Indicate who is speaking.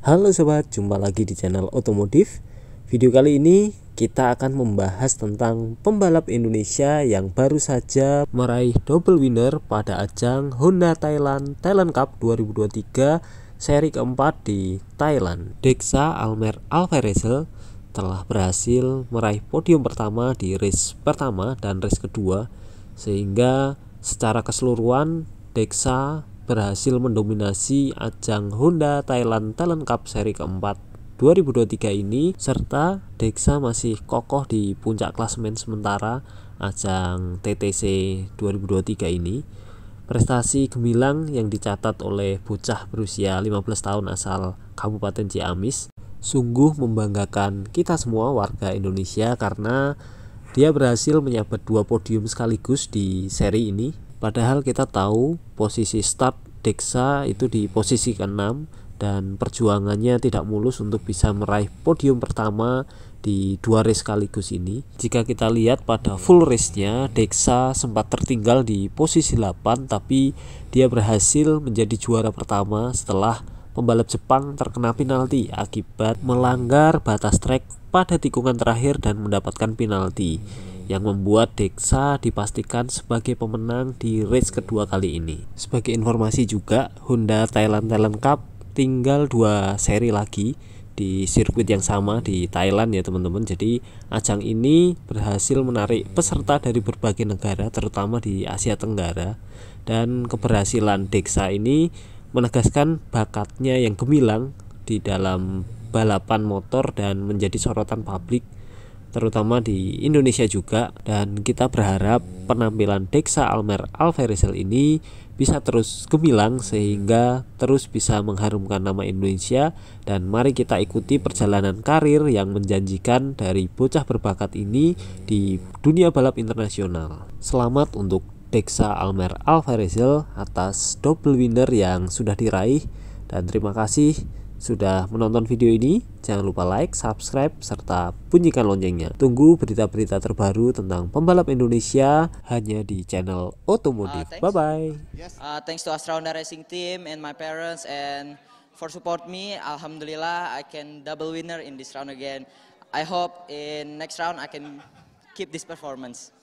Speaker 1: Halo sobat, jumpa lagi di channel Otomotif. Video kali ini kita akan membahas tentang pembalap Indonesia yang baru saja meraih double winner pada ajang Honda Thailand Thailand Cup 2023 seri keempat di Thailand. Dexa Almer Alvarezel telah berhasil meraih podium pertama di race pertama dan race kedua sehingga secara keseluruhan Dexa berhasil mendominasi ajang Honda Thailand Talent Cup seri keempat 2023 ini serta Dexa masih kokoh di puncak klasemen sementara ajang TTC 2023 ini. Prestasi gemilang yang dicatat oleh bocah berusia 15 tahun asal Kabupaten Ciamis sungguh membanggakan kita semua warga Indonesia karena dia berhasil menyabet dua podium sekaligus di seri ini Padahal kita tahu posisi start Dexa itu di posisi ke-6 dan perjuangannya tidak mulus untuk bisa meraih podium pertama di dua race sekaligus ini. Jika kita lihat pada full race-nya, Deksa sempat tertinggal di posisi 8 tapi dia berhasil menjadi juara pertama setelah pembalap Jepang terkena penalti akibat melanggar batas trek pada tikungan terakhir dan mendapatkan penalti yang membuat Dexa dipastikan sebagai pemenang di race kedua kali ini. Sebagai informasi juga, Honda Thailand Thailand Cup tinggal dua seri lagi di sirkuit yang sama di Thailand ya teman-teman. Jadi ajang ini berhasil menarik peserta dari berbagai negara terutama di Asia Tenggara dan keberhasilan Dexa ini menegaskan bakatnya yang gemilang di dalam balapan motor dan menjadi sorotan publik terutama di Indonesia juga dan kita berharap penampilan Dexa Almer Alverisel ini bisa terus gemilang sehingga terus bisa mengharumkan nama Indonesia dan mari kita ikuti perjalanan karir yang menjanjikan dari bocah berbakat ini di dunia balap internasional. Selamat untuk Dexa Almer Alverisel atas double winner yang sudah diraih dan terima kasih sudah menonton video ini, jangan lupa like, subscribe, serta bunyikan loncengnya. Tunggu berita-berita terbaru tentang pembalap Indonesia hanya di channel Otomotif. Uh, Bye-bye. Uh, thanks to Astra Honda Racing Team and my parents and for support me. Alhamdulillah, I can double winner in this round again. I hope in next round I can keep this performance.